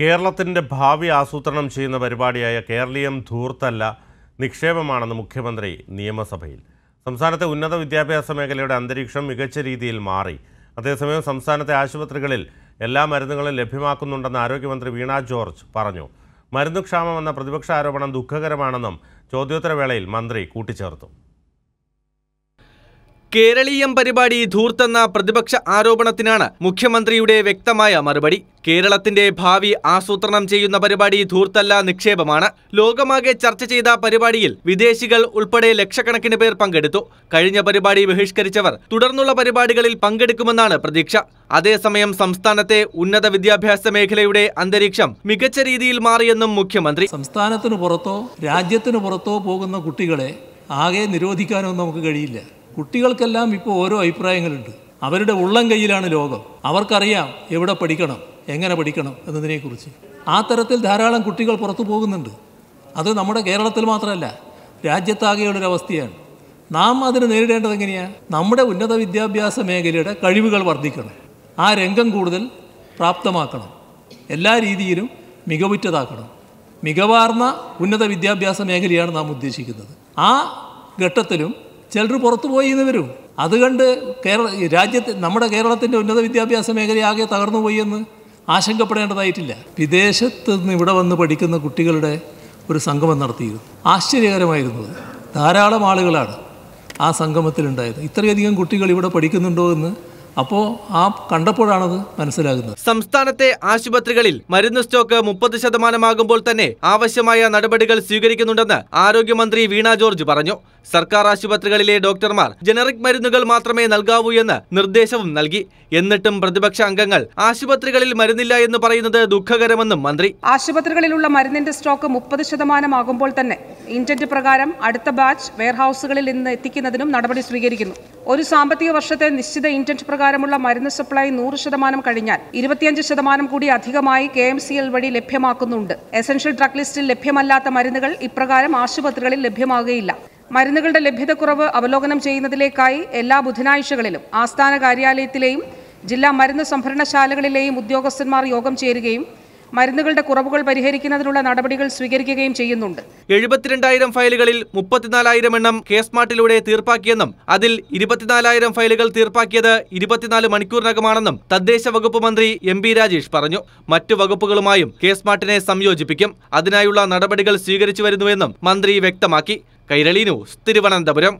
കേരളത്തിൻ്റെ ഭാവി ആസൂത്രണം ചെയ്യുന്ന പരിപാടിയായ കേരളീയം ധൂർത്തല്ല നിക്ഷേപമാണെന്ന് മുഖ്യമന്ത്രി നിയമസഭയിൽ സംസ്ഥാനത്തെ ഉന്നത വിദ്യാഭ്യാസ മേഖലയുടെ അന്തരീക്ഷം മികച്ച രീതിയിൽ മാറി അതേസമയം സംസ്ഥാനത്തെ ആശുപത്രികളിൽ എല്ലാ മരുന്നുകളും ലഭ്യമാക്കുന്നുണ്ടെന്ന് ആരോഗ്യമന്ത്രി വീണ ജോർജ് പറഞ്ഞു എന്ന പ്രതിപക്ഷ ആരോപണം ദുഃഖകരമാണെന്നും ചോദ്യോത്തരവേളയിൽ മന്ത്രി കൂട്ടിച്ചേർത്തു കേരളീയം പരിപാടി ധൂർത്തെന്ന പ്രതിപക്ഷ ആരോപണത്തിനാണ് മുഖ്യമന്ത്രിയുടെ വ്യക്തമായ മറുപടി കേരളത്തിന്റെ ഭാവി ആസൂത്രണം ചെയ്യുന്ന പരിപാടി ധൂർത്തല്ല നിക്ഷേപമാണ് ലോകമാകെ ചർച്ച ചെയ്ത പരിപാടിയിൽ വിദേശികൾ ഉൾപ്പെടെ ലക്ഷക്കണക്കിന് പേർ പങ്കെടുത്തു കഴിഞ്ഞ പരിപാടി ബഹിഷ്കരിച്ചവർ തുടർന്നുള്ള പരിപാടികളിൽ പങ്കെടുക്കുമെന്നാണ് പ്രതീക്ഷ അതേസമയം സംസ്ഥാനത്തെ ഉന്നത വിദ്യാഭ്യാസ മേഖലയുടെ അന്തരീക്ഷം മികച്ച രീതിയിൽ മാറിയെന്നും മുഖ്യമന്ത്രി സംസ്ഥാനത്തിന് പുറത്തോ രാജ്യത്തിന് പുറത്തോ പോകുന്ന കുട്ടികളെ ആകെ നിരോധിക്കാനോ നമുക്ക് കഴിയില്ല കുട്ടികൾക്കെല്ലാം ഇപ്പോൾ ഓരോ അഭിപ്രായങ്ങളുണ്ട് അവരുടെ ഉള്ളം കയ്യിലാണ് ലോകം അവർക്കറിയാം എവിടെ പഠിക്കണം എങ്ങനെ പഠിക്കണം എന്നതിനെക്കുറിച്ച് ആ തരത്തിൽ ധാരാളം കുട്ടികൾ പുറത്തു പോകുന്നുണ്ട് അത് നമ്മുടെ കേരളത്തിൽ മാത്രമല്ല രാജ്യത്താകെയുള്ളൊരവസ്ഥയാണ് നാം അതിന് നേരിടേണ്ടത് എങ്ങനെയാണ് നമ്മുടെ ഉന്നത വിദ്യാഭ്യാസ മേഖലയുടെ കഴിവുകൾ വർദ്ധിക്കണം ആ രംഗം കൂടുതൽ പ്രാപ്തമാക്കണം എല്ലാ രീതിയിലും മികവുറ്റതാക്കണം മികവാർന്ന ഉന്നത വിദ്യാഭ്യാസ മേഖലയാണ് നാം ഉദ്ദേശിക്കുന്നത് ആ ഘട്ടത്തിലും ചിലർ പുറത്തു പോയി എന്ന് വരും അത് കണ്ട് കേരള രാജ്യത്ത് നമ്മുടെ കേരളത്തിൻ്റെ ഉന്നത വിദ്യാഭ്യാസ മേഖലയാകെ തകർന്നു പോയി എന്ന് ആശങ്കപ്പെടേണ്ടതായിട്ടില്ല വിദേശത്ത് നിന്ന് ഇവിടെ വന്ന് പഠിക്കുന്ന കുട്ടികളുടെ ഒരു സംഗമം നടത്തിയിരുന്നു ആശ്ചര്യകരമായിരുന്നു ധാരാളം ആളുകളാണ് ആ സംഗമത്തിലുണ്ടായത് ഇത്രയധികം കുട്ടികൾ ഇവിടെ പഠിക്കുന്നുണ്ടോ എന്ന് അപ്പോൾ ആ അത് മനസ്സിലാകുന്നത് സംസ്ഥാനത്തെ ആശുപത്രികളിൽ മരുന്ന് സ്റ്റോക്ക് മുപ്പത് ശതമാനമാകുമ്പോൾ തന്നെ ആവശ്യമായ നടപടികൾ സ്വീകരിക്കുന്നുണ്ടെന്ന് ആരോഗ്യമന്ത്രി വീണ ജോർജ് പറഞ്ഞു സർക്കാർ ആശുപത്രികളിലെ ഡോക്ടർമാർ ജനറിക് മരുന്നുകൾ മാത്രമേ നൽകാവൂ എന്ന് നിർദ്ദേശവും നൽകി എന്നിട്ടും പ്രതിപക്ഷ അംഗങ്ങൾ ആശുപത്രികളിൽ മരുന്നില്ല എന്ന് പറയുന്നത് ദുഃഖകരമെന്നും മന്ത്രി ആശുപത്രികളിലുള്ള മരുന്നിന്റെ സ്റ്റോക്ക് മുപ്പത് ശതമാനമാകുമ്പോൾ തന്നെ ഇൻറ്റൻറ്റ് പ്രകാരം അടുത്ത ബാച്ച് വെയർഹൌസുകളിൽ നിന്ന് എത്തിക്കുന്നതിനും നടപടി സ്വീകരിക്കുന്നു ഒരു സാമ്പത്തിക വർഷത്തെ നിശ്ചിത ഇൻറ്റൻറ്റ് പ്രകാരമുള്ള മരുന്ന് സപ്ലൈ നൂറ് ശതമാനം കഴിഞ്ഞാൽ ഇരുപത്തിയഞ്ച് ശതമാനം കൂടി അധികമായി കെ എം സി എൽ വഴി ലഭ്യമാക്കുന്നുണ്ട് എസൻഷ്യൽ ഡ്രഗ് ലിസ്റ്റിൽ ലഭ്യമല്ലാത്ത മരുന്നുകൾ ഇപ്രകാരം ആശുപത്രികളിൽ ലഭ്യമാകുകയില്ല മരുന്നുകളുടെ ലഭ്യതക്കുറവ് അവലോകനം ചെയ്യുന്നതിലേക്കായി എല്ലാ ബുധനാഴ്ചകളിലും ആസ്ഥാന കാര്യാലയത്തിലെയും ജില്ലാ മരുന്ന് സംഭരണശാലകളിലെയും ഉദ്യോഗസ്ഥന്മാർ യോഗം ചേരുകയും മരുന്നുകളുടെ കുറവുകൾ പരിഹരിക്കുന്നതിനുള്ള നടപടികൾ സ്വീകരിക്കുകയും ചെയ്യുന്നുണ്ട് എഴുപത്തിരണ്ടായിരം ഫയലുകളിൽ മുപ്പത്തിനാലായിരം എണ്ണം കേസ്മാർട്ടിലൂടെ തീർപ്പാക്കിയെന്നും അതിൽ ഇരുപത്തിനാലായിരം ഫയലുകൾ തീർപ്പാക്കിയത് ഇരുപത്തിനാല് മണിക്കൂറിനകമാണെന്നും തദ്ദേശ വകുപ്പ് മന്ത്രി എം ബി രാജേഷ് പറഞ്ഞു മറ്റു വകുപ്പുകളുമായും കേസ്മാർട്ടിനെ സംയോജിപ്പിക്കും അതിനായുള്ള നടപടികൾ സ്വീകരിച്ചു വരുന്നുവെന്നും മന്ത്രി വ്യക്തമാക്കി കൈരളി ന്യൂസ് തിരുവനന്തപുരം